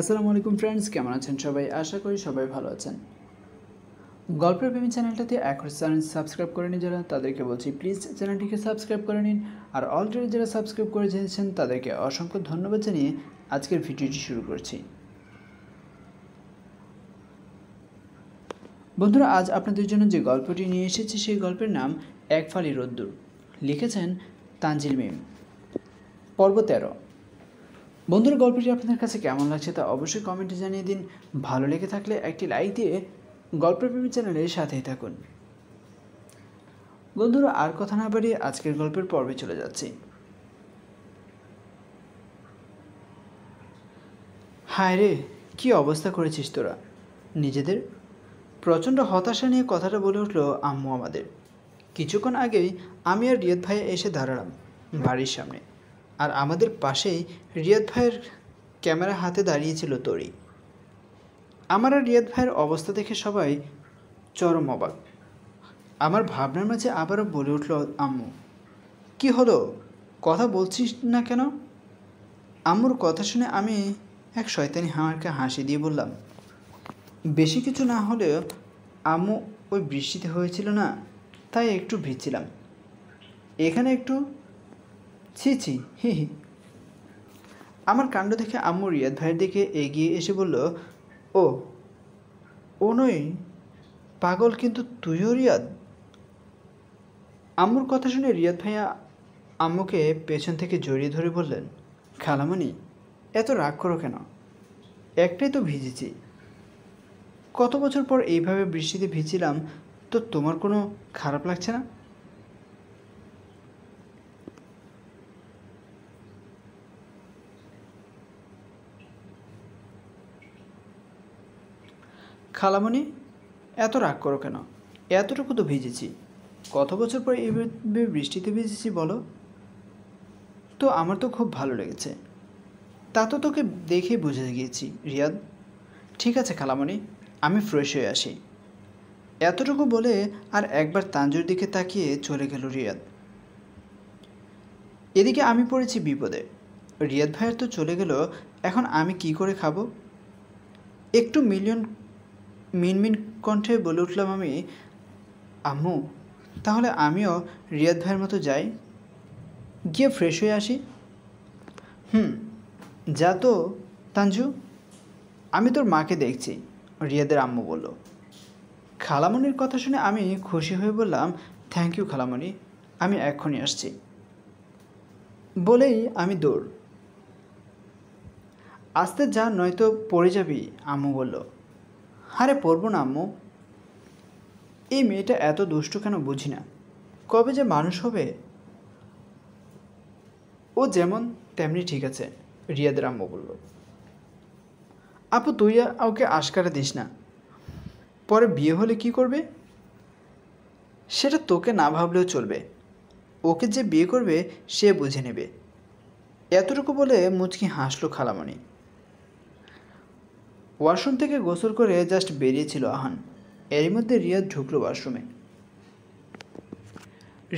আসসালামু আলাইকুম ফ্রেন্ডস কেমন আছেন সবাই আশা করি সবাই ভালো আছেন গল্পের প্রেমী চ্যানেলটাতে এখন চ্যানেল সাবস্ক্রাইব করে নিন যারা তাদেরকে বলছি প্লিজ চ্যানেলটিকে সাবস্ক্রাইব করে নিন আর অলরেডি যারা সাবস্ক্রাইব করে জেনেছেন তাদেরকে অসংখ্য ধন্যবাদ জানিয়ে আজকের ভিডিওটি শুরু করছি বন্ধুরা আজ আপনাদের জন্য যে গল্পটি নিয়ে এসেছি সেই গল্পের নাম একফালি রোদ্দুর লিখেছেন তানজিল মিম পর্ব তেরো বন্ধুরা গল্পটি আপনাদের কাছে কেমন লাগছে তা অবশ্যই কমেন্টে জানিয়ে দিন ভালো লেগে থাকলে একটি লাইক দিয়ে গল্পের প্রেমী চ্যানেলের সাথেই থাকুন বন্ধুরা আর কথা না বাড়িয়ে আজকের গল্পের পর্বে চলে যাচ্ছি হায় রে কি অবস্থা করেছিস তোরা নিজেদের প্রচণ্ড হতাশা নিয়ে কথাটা বলে উঠল আম্মু আমাদের কিছুক্ষণ আগেই আমি আর রিয়াদ ভাইয়া এসে দাঁড়ালাম বাড়ির সামনে আর আমাদের পাশেই রিয়াদ ভাইয়ের ক্যামেরা হাতে দাঁড়িয়েছিল তরি আমার আর রিয়াদ ভাইয়ের অবস্থা দেখে সবাই চরম অবাক আমার ভাবনার মাঝে আবারও বলে উঠল আম্মু কি হলো কথা বলছিস না কেন আম্মুর কথা শুনে আমি এক শয়তানি হামারকে হাসি দিয়ে বললাম বেশি কিছু না হলেও আম্মু ওই বৃষ্টিতে হয়েছিল না তাই একটু ভিজছিলাম এখানে একটু ছি ছি হি হি আমার কাণ্ড দেখে আম্মু রিয়াদ ভাইয়ের দিকে এগিয়ে এসে বলল ও ও নই পাগল কিন্তু তুইও রিয়াদ আম্মুর কথা শুনে রিয়াদ ভাইয়া আম্মুকে পেছন থেকে জড়িয়ে ধরে বললেন খালামণি এত রাগ করো কেন একটাই তো ভিজেছি কত বছর পর এইভাবে বৃষ্টিতে ভিজছিলাম তো তোমার কোনো খারাপ লাগছে না খালামণি এত রাগ করো কেন এতটুকু তো ভিজেছি কত বছর পর এইভাবে বৃষ্টিতে ভিজেছি বলো তো আমার তো খুব ভালো লেগেছে তা তো তোকে দেখেই বুঝে গিয়েছি রিয়াদ ঠিক আছে খালামণি আমি ফ্রেশ হয়ে আসি এতটুকু বলে আর একবার তাঞ্জুর দিকে তাকিয়ে চলে গেল রিয়াদ এদিকে আমি পড়েছি বিপদে রিয়াদ ভাইয়ের তো চলে গেল এখন আমি কি করে খাবো একটু মিলিয়ন মিনমিন কণ্ঠে বলে উঠলাম আমি আম্মু তাহলে আমিও রিয়াদ ভাইয়ের মতো যাই গিয়ে ফ্রেশ হয়ে আসি হুম যা তো তাঞ্জু আমি তোর মাকে দেখছি রিয়াদের আম্মু বলল খালামণির কথা শুনে আমি খুশি হয়ে বললাম থ্যাংক ইউ খালামণি আমি এখনই আসছি বলেই আমি দৌড় আসতে যা নয়তো পড়ে যাবি আম্মু বলল হারে পড়ব না আম্মু এই মেয়েটা এত দুষ্টু কেন বুঝি না কবে যে মানুষ হবে ও যেমন তেমনি ঠিক আছে রিয়াদের আম্মু বলল আপু তুই ওকে আশকারা দিস না পরে বিয়ে হলে কি করবে সেটা তোকে না ভাবলেও চলবে ওকে যে বিয়ে করবে সে বুঝে নেবে এতটুকু বলে মুচকি হাসলো খালামণি ওয়াশরুম থেকে গোসল করে জাস্ট বেরিয়েছিল আহান এরই মধ্যে রিয়াদ ঢুকলো ওয়াশরুমে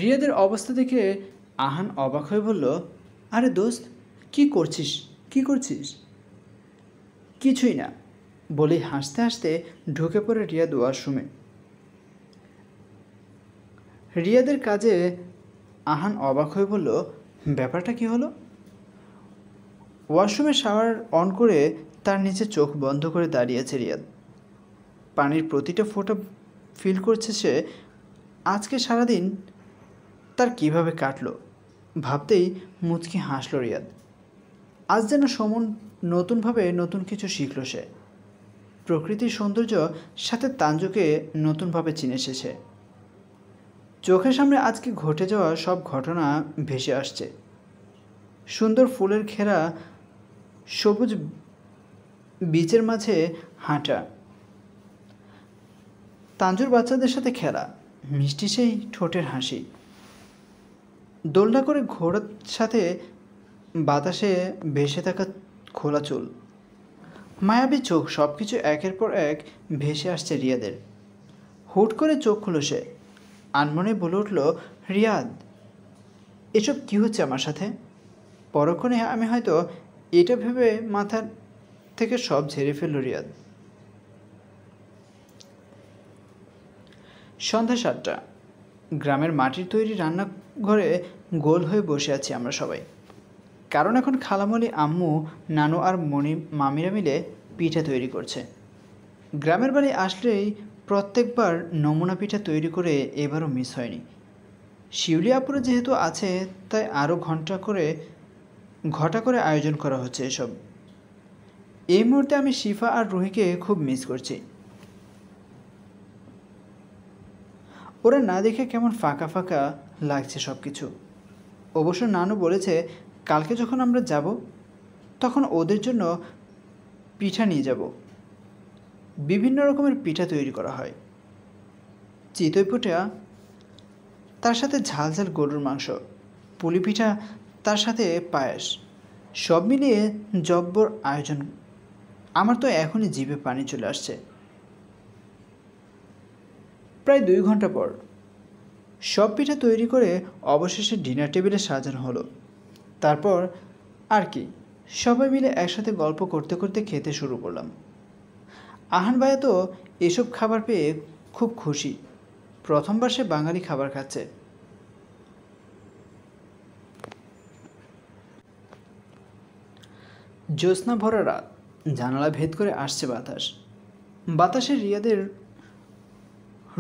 রিয়াদের অবস্থা দেখে আহান অবাক হয়ে বলল আরে দোস্ত কি করছিস কি করছিস কিছুই না বলি হাসতে হাসতে ঢুকে পড়ে রিয়াদ ওয়াশরুমে রিয়াদের কাজে আহান অবাক হয়ে বলল ব্যাপারটা কি হলো ওয়াশরুমে শাওয়ার অন করে তার নিচে চোখ বন্ধ করে দাঁড়িয়েছে রিয়াদ পানির প্রতিটা ফোঁটা ফিল করছে সে আজকে সারাদিন তার কিভাবে কাটলো ভাবতেই মুচকি হাসল রিয়াদ আজ যেন সমন নতুনভাবে নতুন কিছু শিখল সে প্রকৃতির সৌন্দর্য সাথে তাঞ্জুকে নতুনভাবে চিনে এসেছে চোখের সামনে আজকে ঘটে যাওয়া সব ঘটনা ভেসে আসছে সুন্দর ফুলের ঘেরা সবুজ বীচের মাঝে হাঁটা তাঞ্জুর বাচ্চাদের সাথে খেলা মিষ্টি সেই ঠোঁটের হাসি দোলনা করে ঘোড়ার সাথে বাতাসে ভেসে থাকা খোলা চুল মায়াবী চোখ সব কিছু একের পর এক ভেসে আসছে রিয়াদের হুট করে চোখ খুলো সে আনমনে বলে উঠল রিয়াদ এসব কী হচ্ছে আমার সাথে পরক্ষণে আমি হয়তো এটা ভেবে মাথার থেকে সব ঝেড়ে ফেলল রিয়াদ সন্ধ্যা সাতটা গ্রামের মাটির তৈরি রান্নাঘরে গোল হয়ে বসে আছি আমরা সবাই কারণ এখন খালামলি আম্মু নানু আর মণি মামিরা মিলে পিঠে তৈরি করছে গ্রামের বাড়ি আসলেই প্রত্যেকবার নমুনা পিঠা তৈরি করে এবারও মিস হয়নি শিউলি আপুরে যেহেতু আছে তাই আরও ঘন্টা করে ঘটা করে আয়োজন করা হচ্ছে এসব এই মুহূর্তে আমি শিফা আর রুহিকে খুব মিস করছি ওরা না দেখে কেমন ফাঁকা ফাঁকা লাগছে সব কিছু অবশ্য নানু বলেছে কালকে যখন আমরা যাব তখন ওদের জন্য পিঠা নিয়ে যাব বিভিন্ন রকমের পিঠা তৈরি করা হয় চিতই পিঠা তার সাথে ঝাল ঝাল গরুর মাংস পুলি পিঠা তার সাথে পায়েস সব মিলিয়ে জব্বর আয়োজন আমার তো এখনই জিভে পানি চলে আসছে প্রায় দুই ঘন্টা পর সব পিঠা তৈরি করে অবশেষে ডিনার টেবিলে সাজানো হলো তারপর আর কি সবাই মিলে একসাথে গল্প করতে করতে খেতে শুরু করলাম আহান ভাইয়া তো এসব খাবার পেয়ে খুব খুশি প্রথমবার সে বাঙালি খাবার খাচ্ছে জ্যোৎস্না ভরা রাত জানালা ভেদ করে আসছে বাতাস বাতাসে রিয়াদের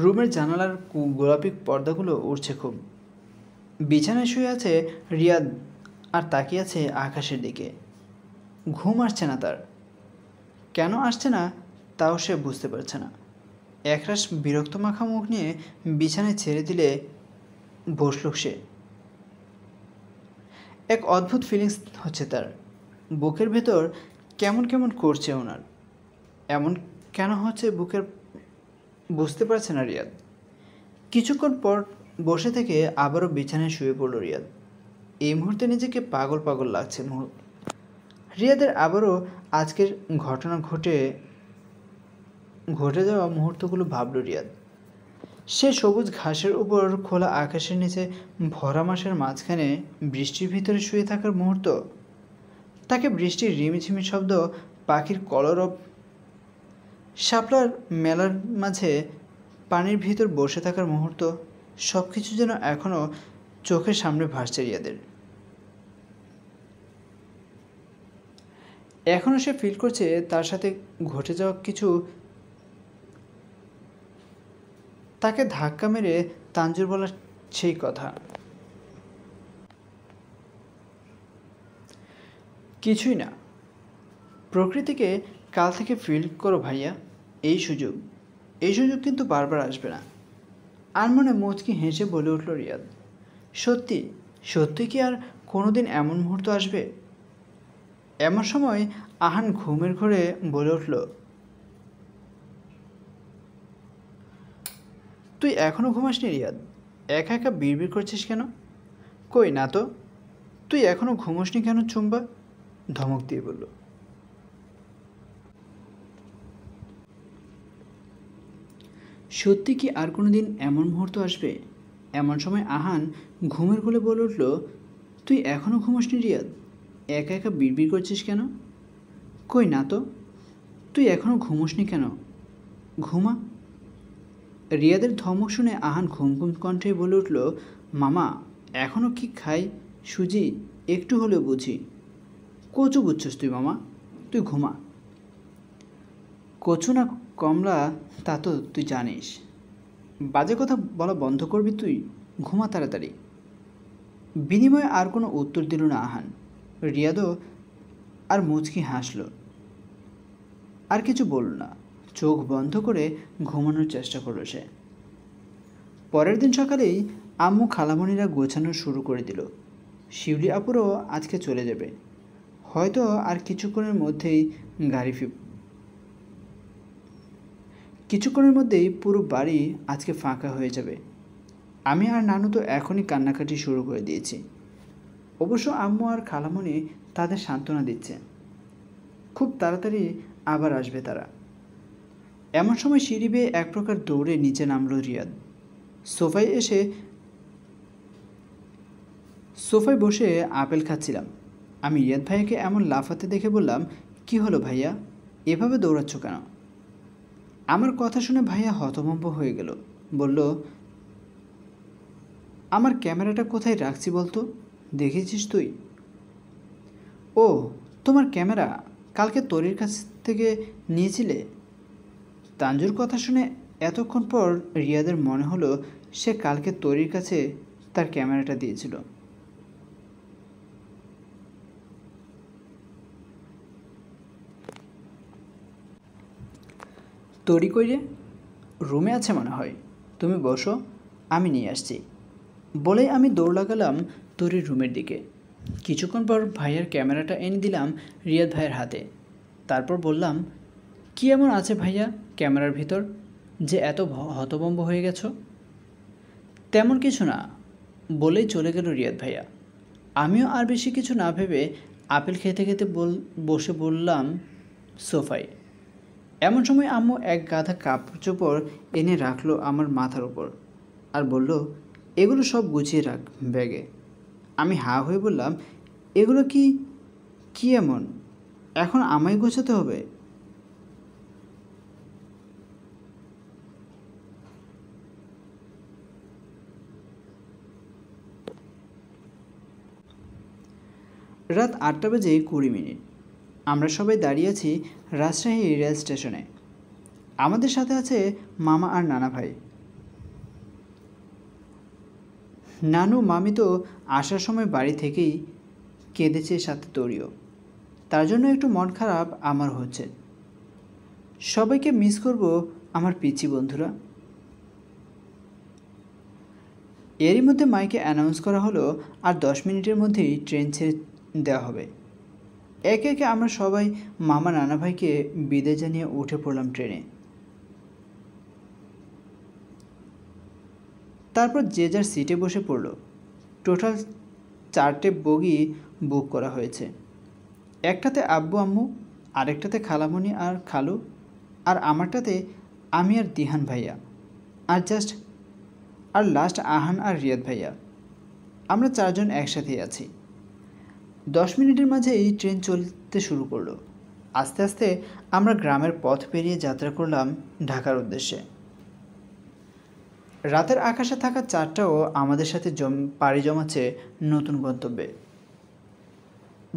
রুমের জানালার গোলাপি পর্দাগুলো উড়ছে খুব বিছানায় শুয়ে আছে রিয়াদ আর তাকিয়ে আছে আকাশের দিকে ঘুম আসছে না তার কেন আসছে না তাও সে বুঝতে পারছে না একরাশ বিরক্ত মাখা মুখ নিয়ে বিছানায় ছেড়ে দিলে বসল সে এক অদ্ভুত ফিলিংস হচ্ছে তার বুকের ভেতর কেমন কেমন করছে ওনার এমন কেন হচ্ছে বুকের বুঝতে পারছে না রিয়াদ কিছুক্ষণ পর বসে থেকে আবারও বিছানায় শুয়ে পড়ল রিয়াদ এই মুহূর্তে নিজেকে পাগল পাগল লাগছে রিয়াদের আবারও আজকের ঘটনা ঘটে ঘটে যাওয়া মুহূর্তগুলো ভাবল রিয়াদ সে সবুজ ঘাসের উপর খোলা আকাশের নিচে ভরা মাসের মাঝখানে বৃষ্টির ভিতরে শুয়ে থাকার মুহূর্ত তাকে বৃষ্টির রিমিঝিমি শব্দ পাখির কলরব শাপলার মেলার মাঝে পানির ভিতর বসে থাকার মুহূর্ত সব কিছু যেন এখনও চোখের সামনে ভাসছে রিয়াদের এখনও সে ফিল করছে তার সাথে ঘটে যাওয়া কিছু তাকে ধাক্কা মেরে তাঞ্জুর বলার সেই কথা কিছুই না প্রকৃতিকে কাল থেকে ফিল করো ভাইয়া এই সুযোগ এই সুযোগ কিন্তু বারবার আসবে না আর মনে মোচকি হেসে বলে উঠল রিয়াদ সত্যি সত্যি কি আর কোনোদিন এমন মুহূর্ত আসবে এমন সময় আহান ঘুমের ঘরে বলে উঠল তুই এখনও ঘুমাসনি রিয়াদ একা একা বিড়বিড় করছিস কেন কই না তো তুই এখনও ঘুমোসনি কেন চুম্বা ধমক দিয়ে বলল সত্যি কি আর কোনো দিন এমন মুহূর্ত আসবে এমন সময় আহান ঘুমের কোলে বলে উঠল তুই এখনও নি রিয়াদ একা একা বিড়বিড় করছিস কেন কই না তো তুই এখনও নি কেন ঘুমা রিয়াদের ধমক শুনে আহান ঘুম ঘুম কণ্ঠে বলে উঠল মামা এখনও কি খাই সুজি একটু হলেও বুঝি কচু বুঝছিস তুই মামা তুই ঘুমা কচু না কমলা তা তো তুই জানিস বাজে কথা বলা বন্ধ করবি তুই ঘুমা তাড়াতাড়ি বিনিময়ে আর কোনো উত্তর দিল না আহান রিয়াদও আর মুচকি হাসল আর কিছু বলল না চোখ বন্ধ করে ঘুমানোর চেষ্টা করল সে পরের দিন সকালেই আম্মু খালামণিরা গোছানো শুরু করে দিল শিউলি আপুরও আজকে চলে যাবে হয়তো আর কিছুক্ষণের মধ্যেই গাড়ি ফিরব কিছুক্ষণের মধ্যেই পুরো বাড়ি আজকে ফাঁকা হয়ে যাবে আমি আর নানু তো এখনই কান্নাকাটি শুরু করে দিয়েছি অবশ্য আম্মু আর খালামণি তাদের সান্ত্বনা দিচ্ছে খুব তাড়াতাড়ি আবার আসবে তারা এমন সময় সিঁড়ি বেয়ে এক প্রকার দৌড়ে নিচে নামল রিয়াদ সোফায় এসে সোফায় বসে আপেল খাচ্ছিলাম আমি ইয়াদ ভাইয়াকে এমন লাফাতে দেখে বললাম কি হলো ভাইয়া এভাবে দৌড়াচ্ছ কেন আমার কথা শুনে ভাইয়া হতভম্ব হয়ে গেল বলল আমার ক্যামেরাটা কোথায় রাখছি বলতো দেখেছিস তুই ও তোমার ক্যামেরা কালকে তরির কাছ থেকে নিয়েছিলে তাঞ্জুর কথা শুনে এতক্ষণ পর রিয়াদের মনে হলো সে কালকে তরির কাছে তার ক্যামেরাটা দিয়েছিল তৈরি করে রুমে আছে মনে হয় তুমি বসো আমি নিয়ে আসছি বলেই আমি দৌড় লাগালাম তরির রুমের দিকে কিছুক্ষণ পর ভাইয়ের ক্যামেরাটা এনে দিলাম রিয়াদ ভাইয়ের হাতে তারপর বললাম কি এমন আছে ভাইয়া ক্যামেরার ভিতর যে এত হতবম্ব হয়ে গেছো তেমন কিছু না বলেই চলে গেল রিয়াদ ভাইয়া আমিও আর বেশি কিছু না ভেবে আপেল খেতে খেতে বসে বললাম সোফায় এমন সময় আম্মু এক গাধা কাপড় চোপড় এনে রাখলো আমার মাথার উপর আর বলল এগুলো সব গুছিয়ে রাখ ব্যাগে আমি হা হয়ে বললাম এগুলো কি কি এমন এখন আমায় গোছাতে হবে রাত আটটা বেজে কুড়ি মিনিট আমরা সবাই দাঁড়িয়ে আছি রাজশাহী রেল স্টেশনে আমাদের সাথে আছে মামা আর নানা ভাই নানু মামি তো আসার সময় বাড়ি থেকেই কেঁদেছে সাথে তরিও তার জন্য একটু মন খারাপ আমার হচ্ছে সবাইকে মিস করব আমার পিচি বন্ধুরা এরই মধ্যে মাইকে অ্যানাউন্স করা হলো আর দশ মিনিটের মধ্যেই ট্রেন ছেড়ে দেওয়া হবে একে একে আমরা সবাই মামা নানা ভাইকে বিদায় জানিয়ে উঠে পড়লাম ট্রেনে তারপর যে যার সিটে বসে পড়ল টোটাল চারটে বগি বুক করা হয়েছে একটাতে আব্বু আম্মু আরেকটাতে খালামণি আর খালু আর আমারটাতে আমি আর দিহান ভাইয়া আর জাস্ট আর লাস্ট আহান আর রিয়াদ ভাইয়া আমরা চারজন একসাথেই আছি দশ মিনিটের মাঝে এই ট্রেন চলতে শুরু করলো আস্তে আস্তে আমরা গ্রামের পথ পেরিয়ে যাত্রা করলাম ঢাকার উদ্দেশ্যে রাতের আকাশে থাকা চারটাও আমাদের সাথে জম পাড়ি জমাচ্ছে নতুন গন্তব্যে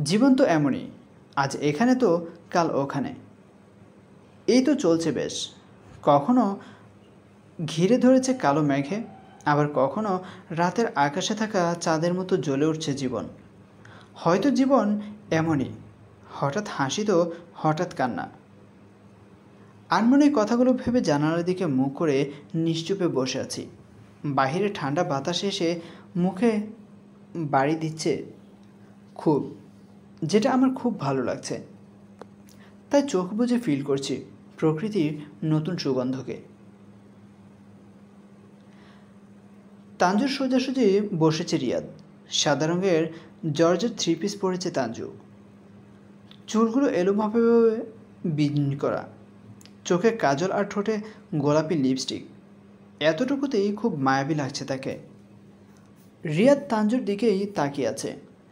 জীবন তো এমনই আজ এখানে তো কাল ওখানে এই তো চলছে বেশ কখনো ঘিরে ধরেছে কালো মেঘে আবার কখনো রাতের আকাশে থাকা চাঁদের মতো জ্বলে উঠছে জীবন হয়তো জীবন এমনই হঠাৎ হাসি তো হঠাৎ কান্না আনমনে কথাগুলো ভেবে জানালার দিকে মুখ করে নিশ্চুপে বসে আছি বাহিরে ঠান্ডা বাতাস এসে মুখে বাড়ি দিচ্ছে খুব যেটা আমার খুব ভালো লাগছে তাই চোখ বুঝে ফিল করছি প্রকৃতির নতুন সুগন্ধকে তাঞ্জুর সোজাসুজি বসেছে রিয়াদ সাদা রঙের জর্জের থ্রি পিস পরেছে তাঞ্জু চুলগুলো এলোভাবে বিন করা চোখে কাজল আর ঠোঁটে গোলাপি লিপস্টিক এতটুকুতেই খুব মায়াবী লাগছে তাকে রিয়াদ তাঞ্জুর দিকেই তাকিয়ে আছে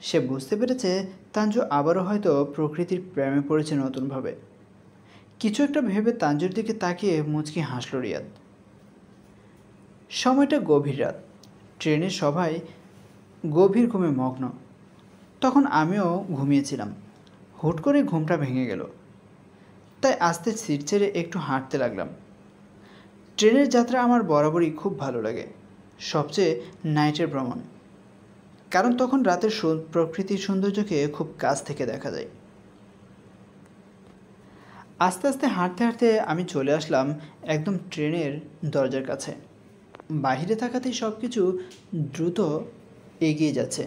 সে বুঝতে পেরেছে তাঞ্জু আবারও হয়তো প্রকৃতির প্রেমে পড়েছে নতুনভাবে কিছু একটা ভেবে তাঞ্জুর দিকে তাকিয়ে মুচকি হাসল রিয়াদ সময়টা গভীর রাত ট্রেনের সবাই গভীর ঘুমে মগ্ন তখন আমিও ঘুমিয়েছিলাম হুট করে ঘুমটা ভেঙে গেল তাই আস্তে সিট ছেড়ে একটু হাঁটতে লাগলাম ট্রেনের যাত্রা আমার বরাবরই খুব ভালো লাগে সবচেয়ে নাইটের ভ্রমণ কারণ তখন রাতের প্রকৃতির সৌন্দর্যকে খুব কাছ থেকে দেখা যায় আস্তে আস্তে হাঁটতে হাঁটতে আমি চলে আসলাম একদম ট্রেনের দরজার কাছে বাহিরে থাকাতেই সব কিছু দ্রুত এগিয়ে যাচ্ছে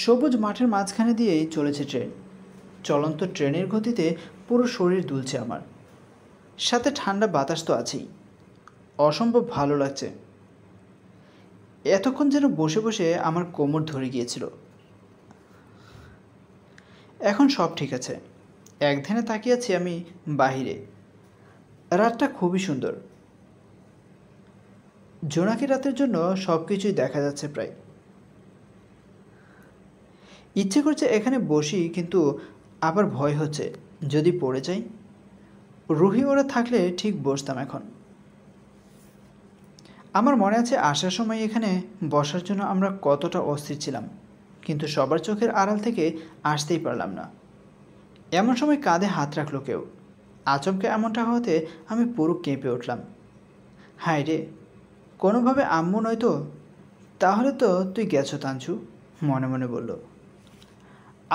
সবুজ মাঠের মাঝখানে দিয়েই চলেছে ট্রেন চলন্ত ট্রেনের গতিতে পুরো শরীর দুলছে আমার সাথে ঠান্ডা বাতাস তো আছেই অসম্ভব ভালো লাগছে এতক্ষণ যেন বসে বসে আমার কোমর ধরে গিয়েছিল এখন সব ঠিক আছে এক ধ্যানে তাকিয়ে আছি আমি বাহিরে রাতটা খুবই সুন্দর জোনাকি রাতের জন্য সব কিছুই দেখা যাচ্ছে প্রায় ইচ্ছে করছে এখানে বসি কিন্তু আবার ভয় হচ্ছে যদি পড়ে যাই রুহি ওরা থাকলে ঠিক বসতাম এখন আমার মনে আছে আসার সময় এখানে বসার জন্য আমরা কতটা অস্থির ছিলাম কিন্তু সবার চোখের আড়াল থেকে আসতেই পারলাম না এমন সময় কাঁধে হাত রাখলো কেউ আচমকে এমনটা হতে আমি পুরো কেঁপে উঠলাম হায় রে কোনোভাবে আম্মু নয়তো তাহলে তো তুই গেছো তাঞ্চু মনে মনে বললো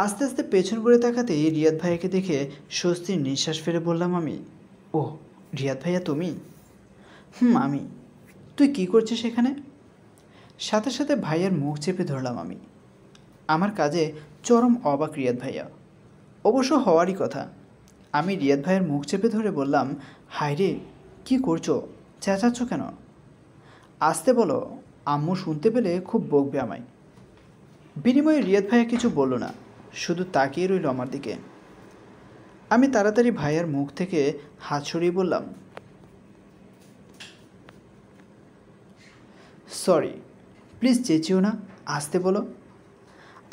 আস্তে আস্তে পেছন করে তাকাতেই রিয়াদ ভাইয়াকে দেখে স্বস্তির নিঃশ্বাস ফেলে বললাম আমি ও রিয়াদ ভাইয়া তুমি হুম আমি তুই কি করছিস সেখানে সাথে সাথে ভাইয়ার মুখ চেপে ধরলাম আমি আমার কাজে চরম অবাক রিয়াদ ভাইয়া অবশ্য হওয়ারই কথা আমি রিয়াদ ভাইয়ের মুখ চেপে ধরে বললাম হায়রে কি করছো চেঁচাচ্ছ কেন আসতে বলো আম্মু শুনতে পেলে খুব বকবে আমায় বিনিময়ে রিয়াদ ভাইয়া কিছু বলল না শুধু তাকিয়ে রইল আমার দিকে আমি তাড়াতাড়ি ভাইয়ার মুখ থেকে হাত সরিয়ে বললাম সরি প্লিজ চেঁচিও না আসতে বলো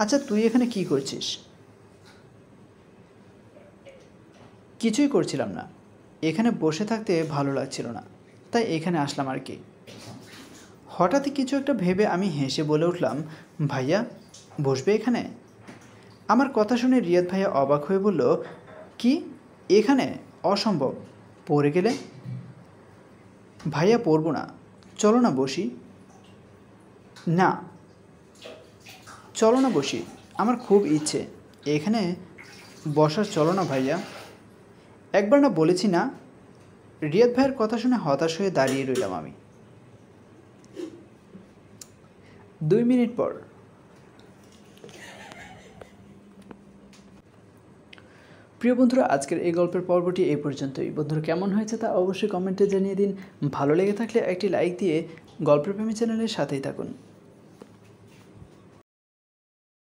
আচ্ছা তুই এখানে কি করছিস কিছুই করছিলাম না এখানে বসে থাকতে ভালো লাগছিল না তাই এখানে আসলাম আর কি হঠাৎই কিছু একটা ভেবে আমি হেসে বলে উঠলাম ভাইয়া বসবে এখানে আমার কথা শুনে রিয়াদ ভাইয়া অবাক হয়ে বলল কি এখানে অসম্ভব পড়ে গেলে ভাইয়া পড়ব না চলো না বসি না চলো না বসি আমার খুব ইচ্ছে এখানে বসার চলো না ভাইয়া একবার না বলেছি না রিয়াদ ভাইয়ের কথা শুনে হতাশ হয়ে দাঁড়িয়ে রইলাম আমি দুই মিনিট পর প্রিয় বন্ধুরা আজকের এই গল্পের পর্বটি এই পর্যন্তই বন্ধুরা কেমন হয়েছে তা অবশ্যই কমেন্টে জানিয়ে দিন ভালো লেগে থাকলে একটি লাইক দিয়ে গল্পের প্রেমী চ্যানেলের সাথেই থাকুন